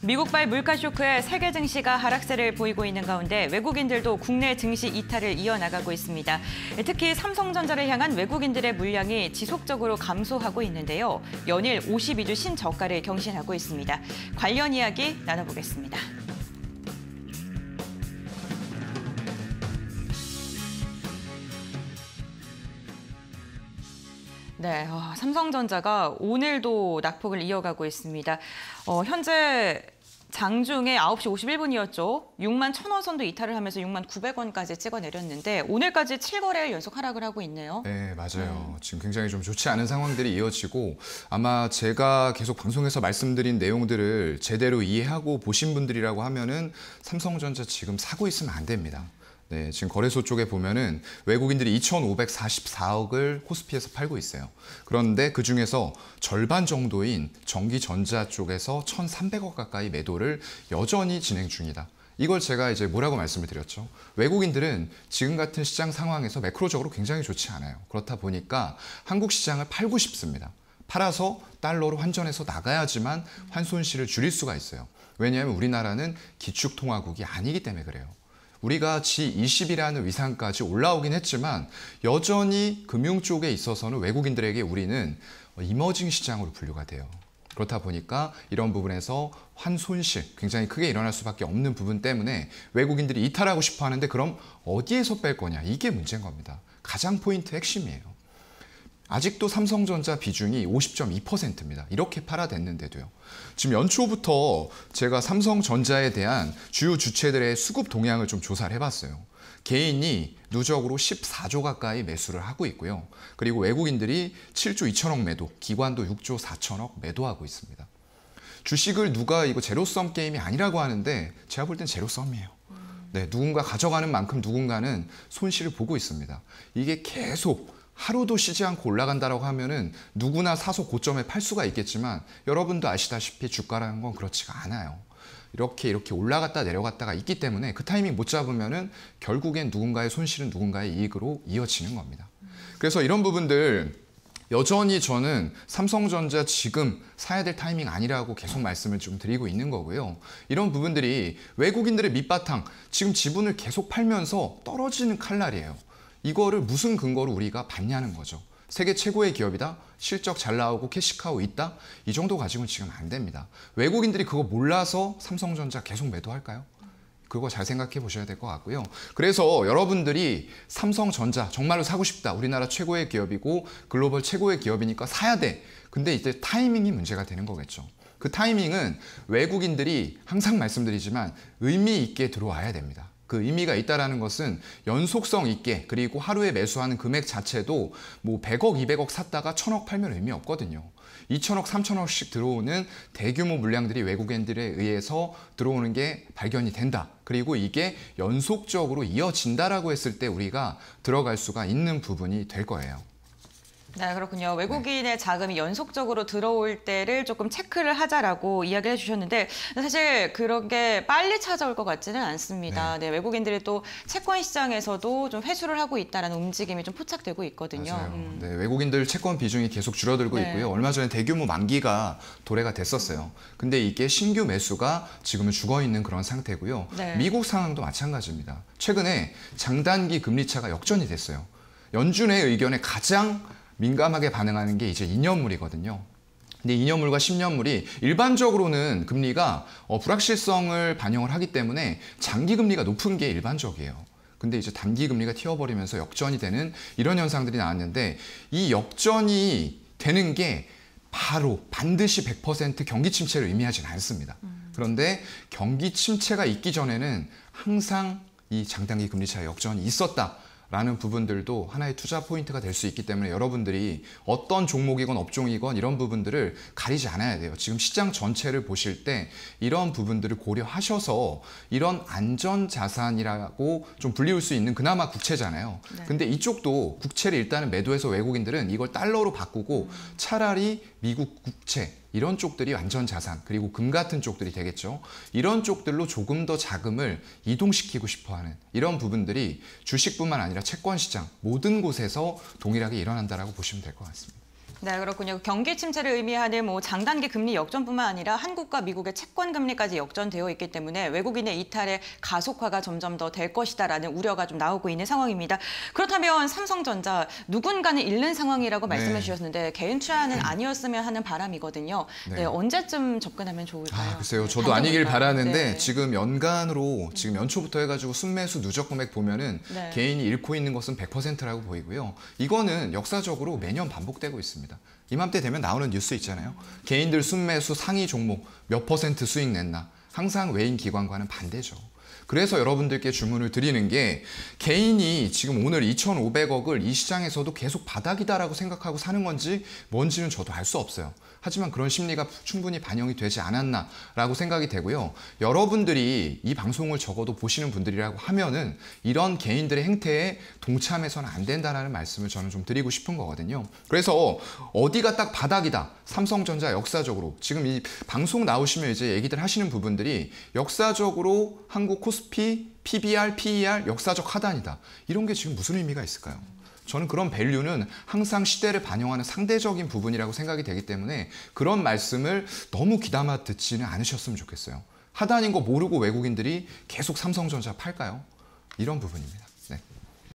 미국발 물가 쇼크에 세계 증시가 하락세를 보이고 있는 가운데 외국인들도 국내 증시 이탈을 이어나가고 있습니다. 특히 삼성전자를 향한 외국인들의 물량이 지속적으로 감소하고 있는데요. 연일 52주 신저가를 경신하고 있습니다. 관련 이야기 나눠보겠습니다. 네, 어, 삼성전자가 오늘도 낙폭을 이어가고 있습니다. 어, 현재 장중에 9시 51분이었죠. 6만 1 0원 선도 이탈을 하면서 6만 900원까지 찍어 내렸는데 오늘까지 7거래일 연속 하락을 하고 있네요. 네, 맞아요. 음. 지금 굉장히 좀 좋지 않은 상황들이 이어지고 아마 제가 계속 방송에서 말씀드린 내용들을 제대로 이해하고 보신 분들이라고 하면은 삼성전자 지금 사고 있으면 안 됩니다. 네, 지금 거래소 쪽에 보면은 외국인들이 2,544억을 코스피에서 팔고 있어요. 그런데 그 중에서 절반 정도인 전기전자 쪽에서 1,300억 가까이 매도를 여전히 진행 중이다. 이걸 제가 이제 뭐라고 말씀을 드렸죠. 외국인들은 지금 같은 시장 상황에서 매크로적으로 굉장히 좋지 않아요. 그렇다 보니까 한국 시장을 팔고 싶습니다. 팔아서 달러로 환전해서 나가야지만 환손실을 줄일 수가 있어요. 왜냐하면 우리나라는 기축통화국이 아니기 때문에 그래요. 우리가 G20이라는 위상까지 올라오긴 했지만 여전히 금융 쪽에 있어서는 외국인들에게 우리는 이머징 시장으로 분류가 돼요. 그렇다 보니까 이런 부분에서 환손실 굉장히 크게 일어날 수밖에 없는 부분 때문에 외국인들이 이탈하고 싶어 하는데 그럼 어디에서 뺄 거냐 이게 문제인 겁니다. 가장 포인트 핵심이에요. 아직도 삼성전자 비중이 50.2%입니다. 이렇게 팔아댔는데도요. 지금 연초부터 제가 삼성전자에 대한 주요 주체들의 수급 동향을 좀 조사를 해봤어요. 개인이 누적으로 14조 가까이 매수를 하고 있고요. 그리고 외국인들이 7조 2천억 매도, 기관도 6조 4천억 매도하고 있습니다. 주식을 누가 이거 제로썸 게임이 아니라고 하는데 제가 볼 땐제로썸이에요 네, 누군가 가져가는 만큼 누군가는 손실을 보고 있습니다. 이게 계속 하루도 쉬지 않고 올라간다라고 하면은 누구나 사소 고점에 팔 수가 있겠지만 여러분도 아시다시피 주가라는 건 그렇지가 않아요. 이렇게 이렇게 올라갔다 내려갔다가 있기 때문에 그 타이밍 못 잡으면은 결국엔 누군가의 손실은 누군가의 이익으로 이어지는 겁니다. 그래서 이런 부분들 여전히 저는 삼성전자 지금 사야 될 타이밍 아니라고 계속 말씀을 좀 드리고 있는 거고요. 이런 부분들이 외국인들의 밑바탕, 지금 지분을 계속 팔면서 떨어지는 칼날이에요. 이거를 무슨 근거로 우리가 봤냐는 거죠. 세계 최고의 기업이다. 실적 잘 나오고 캐시카우 있다. 이 정도 가지고는 지금 안 됩니다. 외국인들이 그거 몰라서 삼성전자 계속 매도할까요? 그거 잘 생각해 보셔야 될 것 같고요. 그래서 여러분들이 삼성전자 정말로 사고 싶다. 우리나라 최고의 기업이고 글로벌 최고의 기업이니까 사야 돼. 근데 이제 타이밍이 문제가 되는 거겠죠. 그 타이밍은 외국인들이 항상 말씀드리지만 의미 있게 들어와야 됩니다. 그 의미가 있다라는 것은 연속성 있게 그리고 하루에 매수하는 금액 자체도 뭐 100억, 200억 샀다가 1000억 팔면 의미 없거든요. 2 0 0 0억3 0 0 0억씩 들어오는 대규모 물량들이 외국인들에 의해서 들어오는 게 발견이 된다. 그리고 이게 연속적으로 이어진다라고 했을 때 우리가 들어갈 수가 있는 부분이 될 거예요. 네, 그렇군요. 외국인의 네. 자금이 연속적으로 들어올 때를 조금 체크를 하자라고 이야기를 해주셨는데 사실 그런 게 빨리 찾아올 것 같지는 않습니다. 네, 네 외국인들이 또 채권 시장에서도 좀 회수를 하고 있다는 움직임이 좀 포착되고 있거든요. 맞아요. 음. 네, 외국인들 채권 비중이 계속 줄어들고 네. 있고요. 얼마 전에 대규모 만기가 도래가 됐었어요. 근데 이게 신규 매수가 지금은 죽어있는 그런 상태고요. 네. 미국 상황도 마찬가지입니다. 최근에 장단기 금리차가 역전이 됐어요. 연준의 의견에 가장 민감하게 반응하는 게 이제 2년물이거든요. 근데 2년물과 10년물이 일반적으로는 금리가 어, 불확실성을 반영을 하기 때문에 장기 금리가 높은 게 일반적이에요. 근데 이제 단기 금리가 튀어버리면서 역전이 되는 이런 현상들이 나왔는데 이 역전이 되는 게 바로 반드시 100% 경기 침체를 의미하진 않습니다. 음. 그런데 경기 침체가 있기 전에는 항상 이 장단기 금리 차 역전이 있었다. 라는 부분들도 하나의 투자 포인트가 될 수 있기 때문에 여러분들이 어떤 종목이건 업종이건 이런 부분들을 가리지 않아야 돼요. 지금 시장 전체를 보실 때 이런 부분들을 고려하셔서 이런 안전 자산이라고 좀 불리울 수 있는 그나마 국채잖아요. 네. 근데 이쪽도 국채를 일단은 매도해서 외국인들은 이걸 달러로 바꾸고 차라리 미국 국채 이런 쪽들이 완전 자산 그리고 금 같은 쪽들이 되겠죠. 이런 쪽들로 조금 더 자금을 이동시키고 싶어하는 이런 부분들이 주식뿐만 아니라 채권 시장 모든 곳에서 동일하게 일어난다라고 보시면 될 것 같습니다. 네, 그렇군요. 경기 침체를 의미하는 뭐 장단기 금리 역전뿐만 아니라 한국과 미국의 채권 금리까지 역전되어 있기 때문에 외국인의 이탈의 가속화가 점점 더 될 것이다라는 우려가 좀 나오고 있는 상황입니다. 그렇다면 삼성전자 누군가는 잃는 상황이라고 네. 말씀해 주셨는데 개인 투자는 아니었으면 하는 바람이거든요. 네, 네 언제쯤 접근하면 좋을까요? 아, 글쎄요. 저도 네, 아니길 바라는데 네. 지금 연간으로 지금 연초부터 해 가지고 순매수 누적 금액 보면은 네. 개인이 잃고 있는 것은 100%라고 보이고요. 이거는 역사적으로 매년 반복되고 있습니다. 있습니다. 이맘때 되면 나오는 뉴스 있잖아요. 개인들 순매수 상위 종목 몇 퍼센트 수익 냈나. 항상 외인 기관과는 반대죠. 그래서 여러분들께 주문을 드리는 게 개인이 지금 오늘 2,500억을 이 시장에서도 계속 바닥이다라고 생각하고 사는 건지 뭔지는 저도 알 수 없어요. 하지만 그런 심리가 충분히 반영이 되지 않았나라고 생각이 되고요. 여러분들이 이 방송을 적어도 보시는 분들이라고 하면은 이런 개인들의 행태에 동참해서는 안 된다라는 말씀을 저는 좀 드리고 싶은 거거든요. 그래서 어디가 딱 바닥이다. 삼성전자 역사적으로 지금 이 방송 나오시면 이제 얘기들 하시는 부분들이 역사적으로 한국 코스 코스피, PBR, PER 역사적 하단이다. 이런 게 지금 무슨 의미가 있을까요? 저는 그런 밸류는 항상 시대를 반영하는 상대적인 부분이라고 생각이 되기 때문에 그런 말씀을 너무 귀담아 듣지는 않으셨으면 좋겠어요. 하단인 거 모르고 외국인들이 계속 삼성전자 팔까요? 이런 부분입니다.